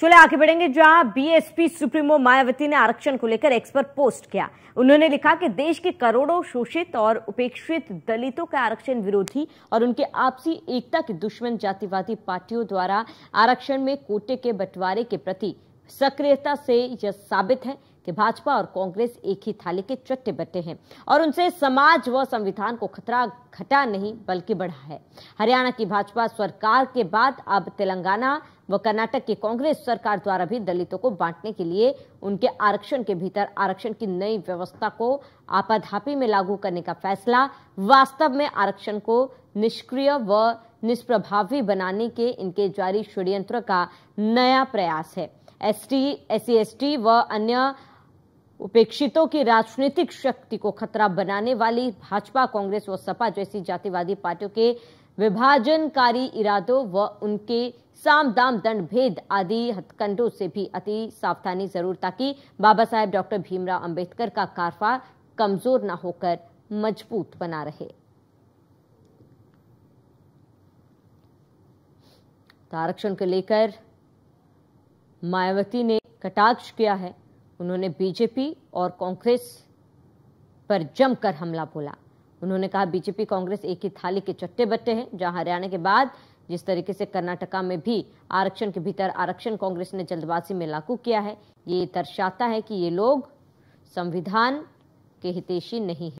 चले आगे बढ़ेंगे जहां बीएसपी सुप्रीमो मायावती ने आरक्षण को लेकर एक्स पर पोस्ट किया उन्होंने लिखा कि देश के करोड़ों शोषित और उपेक्षित दलितों का आरक्षण विरोधी और उनके आपसी एकता के दुश्मन जातिवादी पार्टियों द्वारा आरक्षण में कोटे के बंटवारे के प्रति सक्रियता से यह साबित है कि भाजपा और कांग्रेस एक ही थाली के चट्टे बट्टे हैं और उनसे समाज व संविधान को खतरा घटा नहीं बल्कि बढ़ा है हरियाणा की भाजपा सरकार के बाद अब तेलंगाना व कर्नाटक की कांग्रेस सरकार द्वारा भी दलितों को बांटने के लिए उनके आरक्षण के भीतर आरक्षण की नई व्यवस्था को आपाधापी में लागू करने का फैसला वास्तव में आरक्षण को निष्क्रिय व निष्प्रभावी बनाने के इनके जारी षड्यंत्र का नया प्रयास है एसटी टी एसटी व अन्य उपेक्षितों की राजनीतिक शक्ति को खतरा बनाने वाली भाजपा कांग्रेस व सपा जैसी जातिवादी पार्टियों के विभाजनकारी इरादों व उनके साम दाम दंड भेद आदि हथकंडों से भी अति सावधानी जरूर ताकि बाबा साहेब डॉक्टर भीमराव अंबेडकर का कारफा कमजोर न होकर मजबूत बना रहे तो आरक्षण को लेकर मायावती ने कटाक्ष किया है उन्होंने बीजेपी और कांग्रेस पर जमकर हमला बोला उन्होंने कहा बीजेपी कांग्रेस एक ही थाली के चट्टे बट्टे हैं जहां हरियाणा के बाद जिस तरीके से कर्नाटका में भी आरक्षण के भीतर आरक्षण कांग्रेस ने जल्दबाजी में लागू किया है ये दर्शाता है कि ये लोग संविधान के हितेशी नहीं है